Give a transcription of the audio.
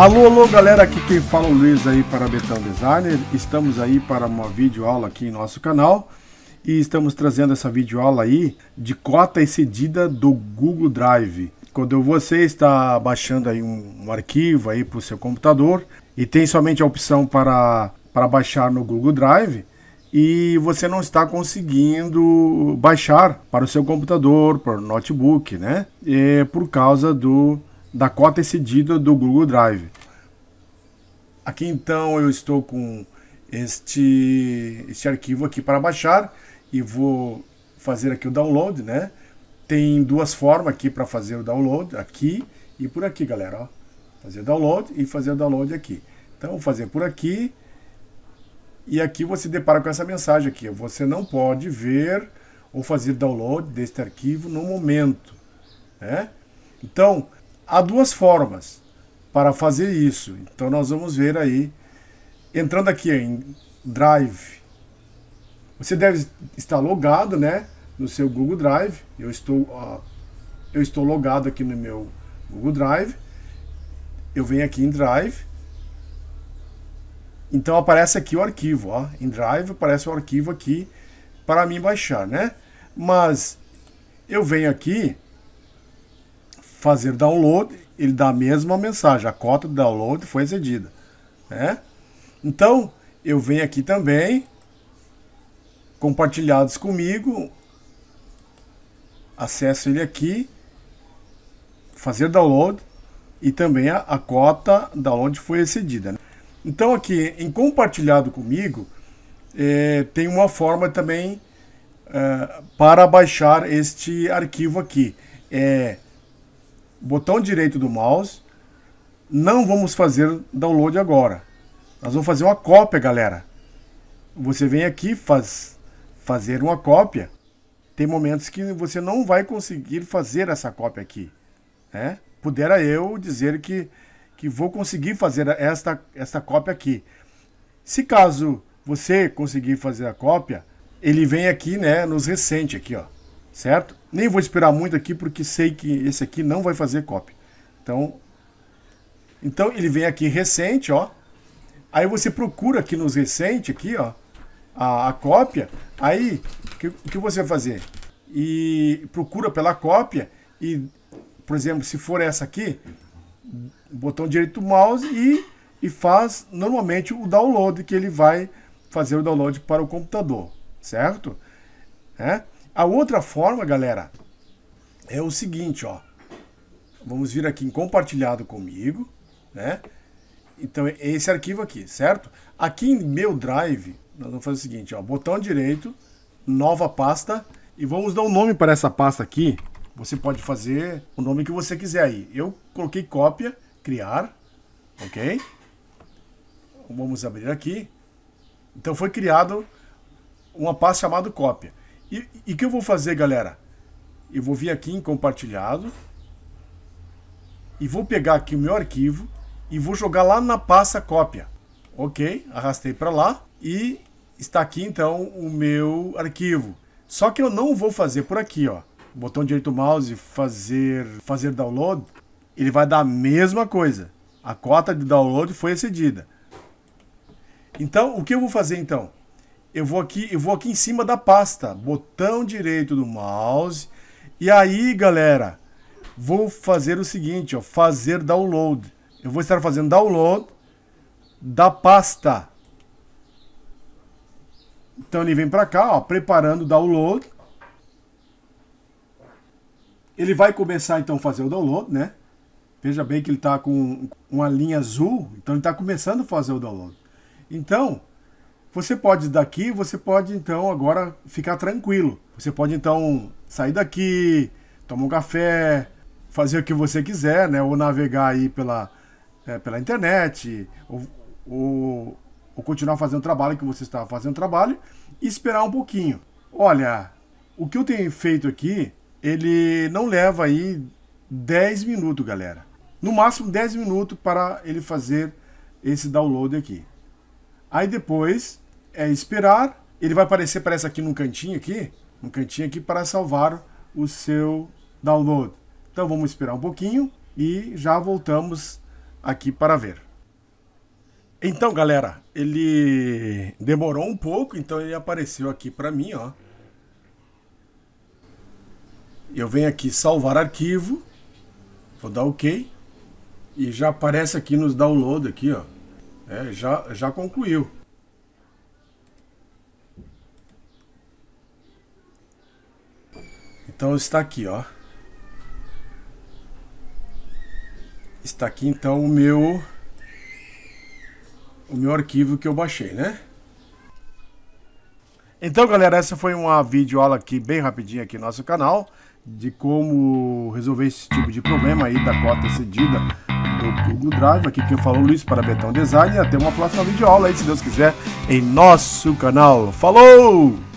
Alô, alô, galera, aqui quem fala é o Luiz aí para Betão Designer. Estamos aí para uma videoaula aqui em nosso canal e estamos trazendo essa videoaula aí de cota excedida do Google Drive. Quando você está baixando aí um, um arquivo aí para o seu computador e tem somente a opção para, para baixar no Google Drive e você não está conseguindo baixar para o seu computador, para o notebook, né? É por causa do da cota excedida do Google Drive. Aqui então eu estou com este, este arquivo aqui para baixar e vou fazer aqui o download, né? Tem duas formas aqui para fazer o download, aqui e por aqui, galera. Ó. Fazer o download e fazer o download aqui. Então, vou fazer por aqui. E aqui você depara com essa mensagem aqui. Você não pode ver ou fazer download deste arquivo no momento. Né? Então, há duas formas para fazer isso. Então nós vamos ver aí, entrando aqui em Drive, você deve estar logado, né, no seu Google Drive. Eu estou, eu estou logado aqui no meu Google Drive. Eu venho aqui em Drive. Então aparece aqui o arquivo, ó, em Drive aparece o arquivo aqui para mim baixar, né? Mas eu venho aqui fazer download ele dá a mesma mensagem, a cota do download foi excedida. Né? Então, eu venho aqui também, compartilhados comigo, acesso ele aqui, fazer download e também a, a cota download foi excedida. Né? Então aqui em compartilhado comigo, é, tem uma forma também é, para baixar este arquivo aqui. É botão direito do mouse. Não vamos fazer download agora. Nós vamos fazer uma cópia, galera. Você vem aqui, faz fazer uma cópia. Tem momentos que você não vai conseguir fazer essa cópia aqui. Né? Pudera eu dizer que, que vou conseguir fazer esta, esta cópia aqui. Se caso você conseguir fazer a cópia, ele vem aqui né, nos recente aqui, ó certo? Nem vou esperar muito aqui porque sei que esse aqui não vai fazer copy. Então, então ele vem aqui recente, ó. Aí você procura aqui nos recente aqui, ó, a, a cópia. Aí o que, que, você vai fazer? E procura pela cópia e, por exemplo, se for essa aqui, botão direito do mouse e, e faz normalmente o download que ele vai fazer o download para o computador, certo? É? A outra forma, galera, é o seguinte, ó. Vamos vir aqui em compartilhado comigo, né? Então, é esse arquivo aqui, certo? Aqui em meu drive, nós vamos fazer o seguinte, ó. Botão direito, nova pasta, e vamos dar um nome para essa pasta aqui. Você pode fazer o nome que você quiser aí. Eu coloquei cópia, criar, ok? Vamos abrir aqui. Então, foi criado uma pasta chamada cópia. E o que eu vou fazer, galera? Eu vou vir aqui em compartilhado e vou pegar aqui o meu arquivo e vou jogar lá na pasta cópia. Ok, arrastei para lá e está aqui então o meu arquivo. Só que eu não vou fazer por aqui, ó. Botão direito do mouse, fazer, fazer download, ele vai dar a mesma coisa. A cota de download foi excedida. Então, o que eu vou fazer então? eu vou aqui, eu vou aqui em cima da pasta, botão direito do mouse. E aí, galera, vou fazer o seguinte, ó, fazer download. Eu vou estar fazendo download da pasta. Então ele vem para cá, ó, preparando o download. Ele vai começar então a fazer o download, né? Veja bem que ele está com uma linha azul, então ele está começando a fazer o download. Então, você pode daqui, você pode então agora ficar tranquilo. Você pode então sair daqui, tomar um café, fazer o que você quiser, né? Ou navegar aí pela, é, pela internet, ou, ou, ou, continuar fazendo o trabalho que você estava fazendo trabalho e esperar um pouquinho. Olha, o que eu tenho feito aqui, ele não leva aí 10 minutos, galera. No máximo 10 minutos para ele fazer esse download aqui. Aí depois é esperar. Ele vai aparecer, parece aqui num cantinho aqui, num cantinho aqui para salvar o seu download. Então vamos esperar um pouquinho e já voltamos aqui para ver. Então, galera, ele demorou um pouco, então ele apareceu aqui para mim, ó. Eu venho aqui salvar arquivo, vou dar OK e já aparece aqui nos download aqui, ó. É, já já concluiu. Então está aqui, ó. Está aqui então o meu o meu arquivo que eu baixei, né? Então, galera, essa foi uma vídeo aula aqui bem rapidinha aqui no nosso canal de como resolver esse tipo de problema aí da cota cedida do Google Drive. Aqui que eu falou Luiz para Betão Design. Até uma próxima aula aí, se Deus quiser, em nosso canal. Falou!